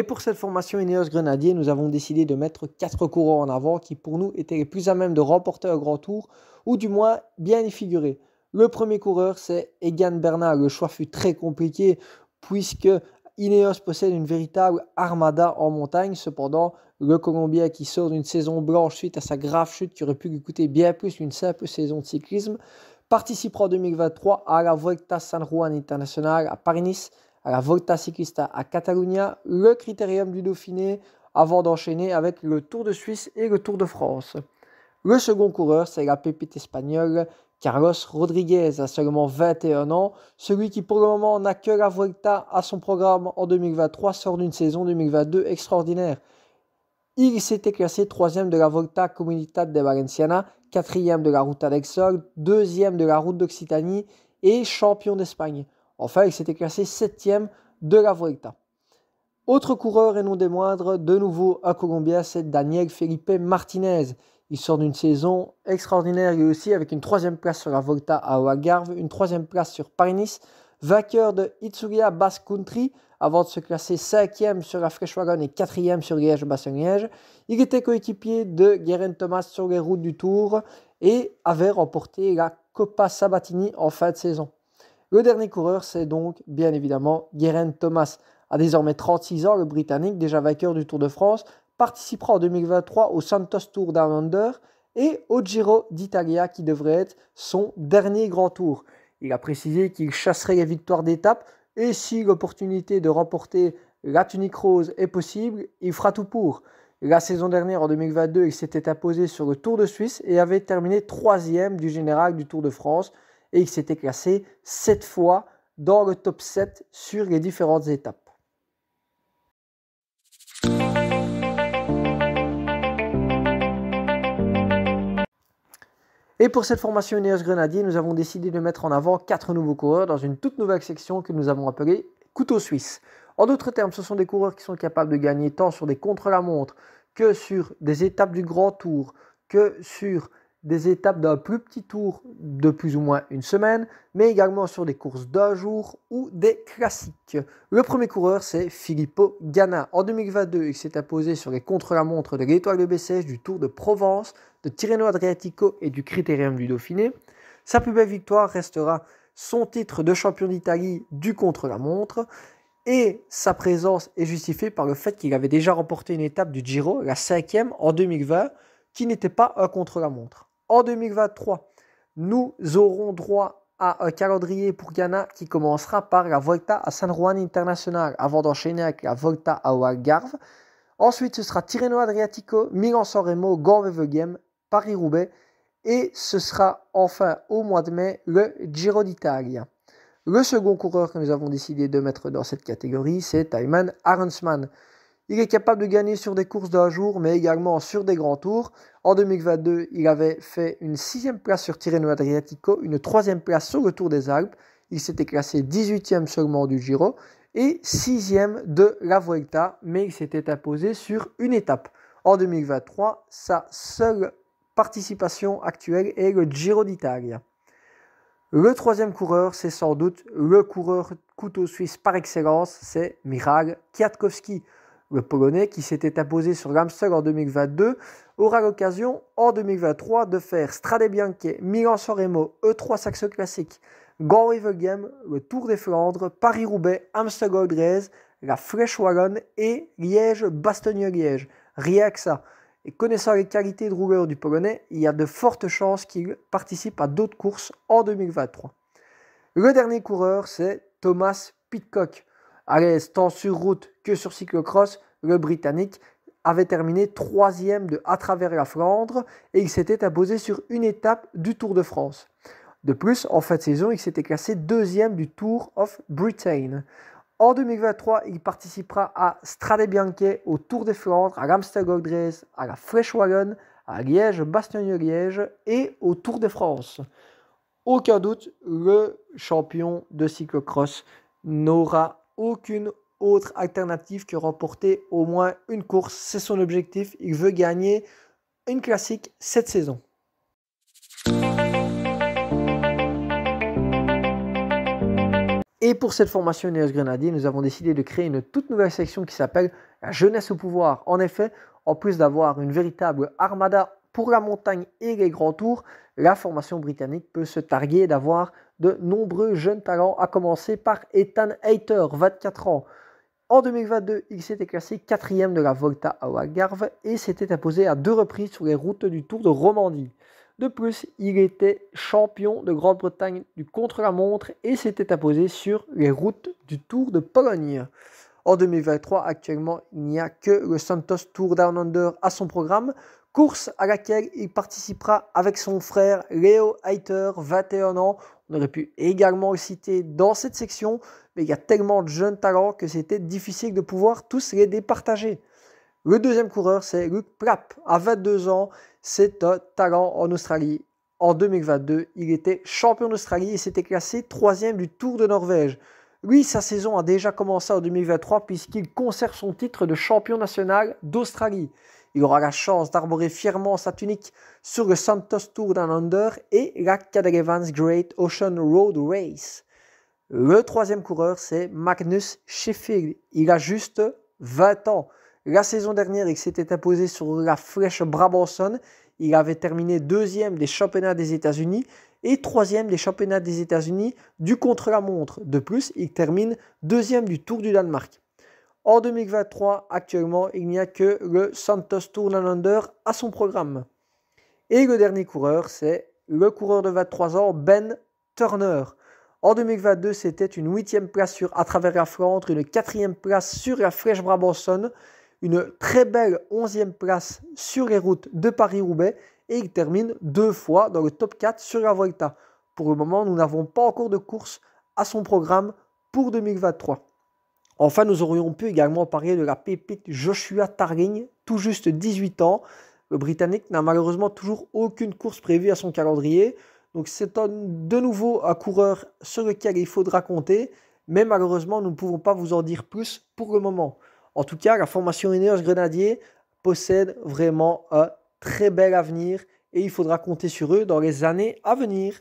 Et pour cette formation Ineos Grenadier, nous avons décidé de mettre quatre coureurs en avant qui pour nous étaient les plus à même de remporter un grand tour ou du moins bien y figurer. Le premier coureur, c'est Egan Bernard. Le choix fut très compliqué puisque Ineos possède une véritable armada en montagne. Cependant, le Colombien qui sort d'une saison blanche suite à sa grave chute qui aurait pu lui coûter bien plus qu'une simple saison de cyclisme, participera en 2023 à la Vuelta San Juan International à Paris-Nice à la Volta Ciclista à Catalunya, le Critérium du Dauphiné, avant d'enchaîner avec le Tour de Suisse et le Tour de France. Le second coureur, c'est la pépite espagnole Carlos Rodriguez, à seulement 21 ans. Celui qui pour le moment n'a que la Volta à son programme en 2023 sort d'une saison 2022 extraordinaire. Il s'était classé troisième de la Volta Comunitat de Valenciana, quatrième de la Ruta del Sol, deuxième de la Route d'Occitanie et champion d'Espagne. Enfin, il s'était classé septième de la Volta. Autre coureur et non des moindres, de nouveau à Colombia, c'est Daniel Felipe Martinez. Il sort d'une saison extraordinaire lui aussi avec une troisième place sur la Volta à Ouagarve, une troisième place sur Paris-Nice, vainqueur de Itzulia Basque Country avant de se classer cinquième sur la Freshwagon et quatrième sur liège bassin liège Il était coéquipier de Guérin Thomas sur les routes du Tour et avait remporté la Coppa Sabatini en fin de saison. Le dernier coureur, c'est donc bien évidemment Geraint Thomas. A désormais 36 ans, le Britannique, déjà vainqueur du Tour de France, participera en 2023 au Santos Tour Down et au Giro d'Italia qui devrait être son dernier grand tour. Il a précisé qu'il chasserait les victoires d'étape et si l'opportunité de remporter la tunique rose est possible, il fera tout pour. La saison dernière, en 2022, il s'était imposé sur le Tour de Suisse et avait terminé troisième du général du Tour de France et il s'était classé 7 fois dans le top 7 sur les différentes étapes. Et pour cette formation Ineos Grenadier, nous avons décidé de mettre en avant quatre nouveaux coureurs dans une toute nouvelle section que nous avons appelée Couteau Suisse. En d'autres termes, ce sont des coureurs qui sont capables de gagner tant sur des contre-la-montre que sur des étapes du Grand Tour, que sur des étapes d'un plus petit tour de plus ou moins une semaine, mais également sur des courses d'un jour ou des classiques. Le premier coureur, c'est Filippo Ganna. En 2022, il s'est imposé sur les contre-la-montre de l'étoile de Bessèche, du Tour de Provence, de Tirreno Adriatico et du Critérium du Dauphiné. Sa plus belle victoire restera son titre de champion d'Italie du contre-la-montre. Et sa présence est justifiée par le fait qu'il avait déjà remporté une étape du Giro, la cinquième, en 2020, qui n'était pas un contre-la-montre en 2023, nous aurons droit à un calendrier pour Ghana qui commencera par la Volta à San Juan International avant d'enchaîner avec la Volta à Algarve. Ensuite, ce sera Tirreno Adriatico, Milan-San Remo, gand Paris-Roubaix et ce sera enfin au mois de mai le Giro d'Italie. Le second coureur que nous avons décidé de mettre dans cette catégorie, c'est Ayman Aronsman. Il est capable de gagner sur des courses d'un jour, mais également sur des grands tours. En 2022, il avait fait une sixième place sur Tirreno Adriatico, une troisième place sur le Tour des Alpes. Il s'était classé 18e seulement du Giro et sixième de la Vuelta, mais il s'était imposé sur une étape. En 2023, sa seule participation actuelle est le Giro d'Italie. Le troisième coureur, c'est sans doute le coureur couteau suisse par excellence, c'est Miral Kiatkowski. Le Polonais, qui s'était imposé sur l'Amstel en 2022, aura l'occasion en 2023 de faire Strade Bianche, milan soremo E3 Saxe Classic, Grand River Game, le Tour des Flandres, Paris-Roubaix, amstel la Flèche Wallonne et Liège-Bastogne-Liège. Rien que ça. Et connaissant les qualités de rouleur du Polonais, il y a de fortes chances qu'il participe à d'autres courses en 2023. Le dernier coureur, c'est Thomas Pitcock à l'aise tant sur route que sur cyclocross, le Britannique avait terminé troisième de à travers la Flandre et il s'était imposé sur une étape du Tour de France. De plus, en fin de saison, il s'était classé deuxième du Tour of Britain. En 2023, il participera à Strade Bianche, au Tour des Flandres, à lamsterdam Race, à la Flèche Wallonne, à Liège, Bastogne-Liège et au Tour de France. Aucun doute, le champion de cyclocross n'aura aucune autre alternative que remporter au moins une course. C'est son objectif. Il veut gagner une classique cette saison. Et pour cette formation Neos Grenadier, nous avons décidé de créer une toute nouvelle section qui s'appelle la jeunesse au pouvoir. En effet, en plus d'avoir une véritable armada pour la montagne et les grands tours, la formation britannique peut se targuer d'avoir de nombreux jeunes talents, à commencer par Ethan Hayter, 24 ans. En 2022, il s'était classé quatrième de la Volta à Algarve et s'était imposé à deux reprises sur les routes du Tour de Romandie. De plus, il était champion de Grande-Bretagne du contre-la-montre et s'était imposé sur les routes du Tour de Pologne. En 2023, actuellement, il n'y a que le Santos Tour Down Under à son programme, course à laquelle il participera avec son frère Leo Heiter, 21 ans. On aurait pu également le citer dans cette section, mais il y a tellement de jeunes talents que c'était difficile de pouvoir tous les départager. Le deuxième coureur, c'est Luc Plapp, à 22 ans. C'est un talent en Australie. En 2022, il était champion d'Australie et s'était classé troisième du Tour de Norvège. Lui, sa saison a déjà commencé en 2023 puisqu'il conserve son titre de champion national d'Australie. Il aura la chance d'arborer fièrement sa tunique sur le Santos Tour Down et la Evans Great Ocean Road Race. Le troisième coureur, c'est Magnus Sheffield. Il a juste 20 ans. La saison dernière, il s'était imposé sur la flèche Brabanson. Il avait terminé deuxième des championnats des États-Unis et troisième des championnats des États-Unis du contre-la-montre. De plus, il termine deuxième du Tour du Danemark. En 2023, actuellement, il n'y a que le Santos Tour à son programme. Et le dernier coureur, c'est le coureur de 23 ans, Ben Turner. En 2022, c'était une huitième place sur À travers la Flandre, une quatrième place sur la Flèche Brabançonne, une très belle onzième place sur les routes de Paris-Roubaix et il termine deux fois dans le top 4 sur la Volta. Pour le moment, nous n'avons pas encore de course à son programme pour 2023. Enfin, nous aurions pu également parler de la pépite Joshua Tarling, tout juste 18 ans. Le Britannique n'a malheureusement toujours aucune course prévue à son calendrier. Donc c'est de nouveau un coureur sur lequel il faudra compter. Mais malheureusement, nous ne pouvons pas vous en dire plus pour le moment. En tout cas, la formation Ineos Grenadier possède vraiment un très bel avenir et il faudra compter sur eux dans les années à venir.